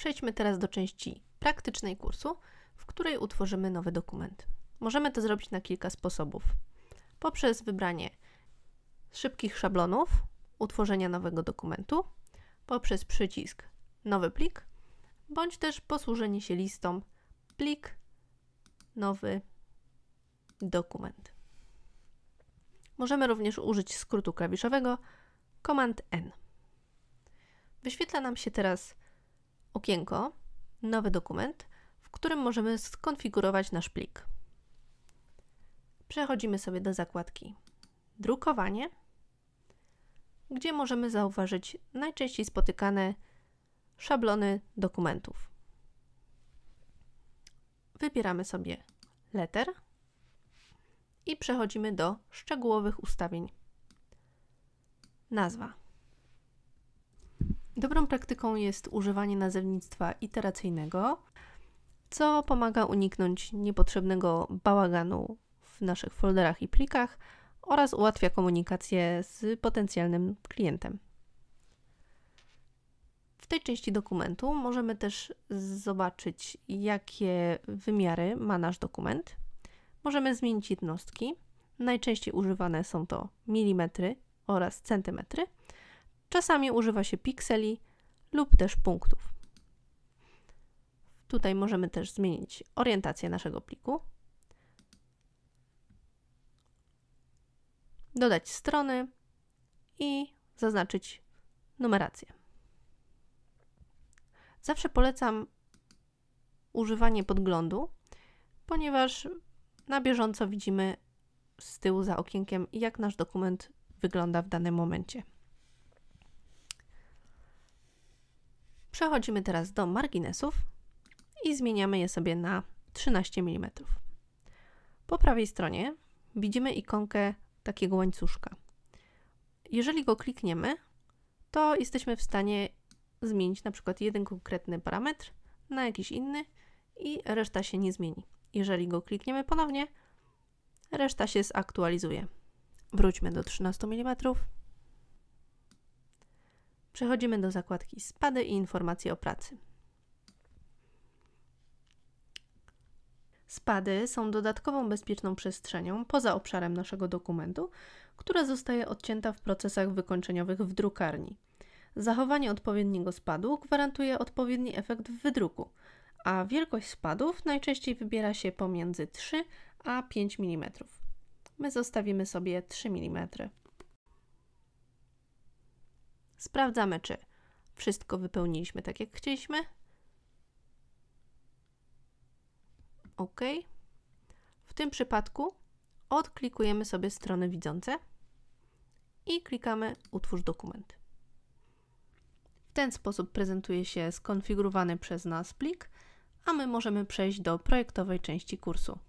Przejdźmy teraz do części praktycznej kursu, w której utworzymy nowy dokument. Możemy to zrobić na kilka sposobów. Poprzez wybranie szybkich szablonów, utworzenia nowego dokumentu, poprzez przycisk Nowy plik, bądź też posłużenie się listą plik, nowy dokument. Możemy również użyć skrótu klawiszowego Command N. Wyświetla nam się teraz okienko, nowy dokument, w którym możemy skonfigurować nasz plik. Przechodzimy sobie do zakładki drukowanie, gdzie możemy zauważyć najczęściej spotykane szablony dokumentów. Wybieramy sobie letter i przechodzimy do szczegółowych ustawień. Nazwa. Dobrą praktyką jest używanie nazewnictwa iteracyjnego, co pomaga uniknąć niepotrzebnego bałaganu w naszych folderach i plikach oraz ułatwia komunikację z potencjalnym klientem. W tej części dokumentu możemy też zobaczyć, jakie wymiary ma nasz dokument. Możemy zmienić jednostki. Najczęściej używane są to milimetry oraz centymetry Czasami używa się pikseli lub też punktów. Tutaj możemy też zmienić orientację naszego pliku. Dodać strony i zaznaczyć numerację. Zawsze polecam używanie podglądu, ponieważ na bieżąco widzimy z tyłu za okienkiem, jak nasz dokument wygląda w danym momencie. Przechodzimy teraz do marginesów i zmieniamy je sobie na 13 mm. Po prawej stronie widzimy ikonkę takiego łańcuszka. Jeżeli go klikniemy, to jesteśmy w stanie zmienić na przykład jeden konkretny parametr na jakiś inny i reszta się nie zmieni. Jeżeli go klikniemy ponownie, reszta się zaktualizuje. Wróćmy do 13 mm Przechodzimy do zakładki Spady i informacje o pracy. Spady są dodatkową bezpieczną przestrzenią poza obszarem naszego dokumentu, która zostaje odcięta w procesach wykończeniowych w drukarni. Zachowanie odpowiedniego spadu gwarantuje odpowiedni efekt w wydruku, a wielkość spadów najczęściej wybiera się pomiędzy 3 a 5 mm. My zostawimy sobie 3 mm. Sprawdzamy, czy wszystko wypełniliśmy tak, jak chcieliśmy. OK. W tym przypadku odklikujemy sobie strony widzące i klikamy Utwórz dokument. W ten sposób prezentuje się skonfigurowany przez nas plik, a my możemy przejść do projektowej części kursu.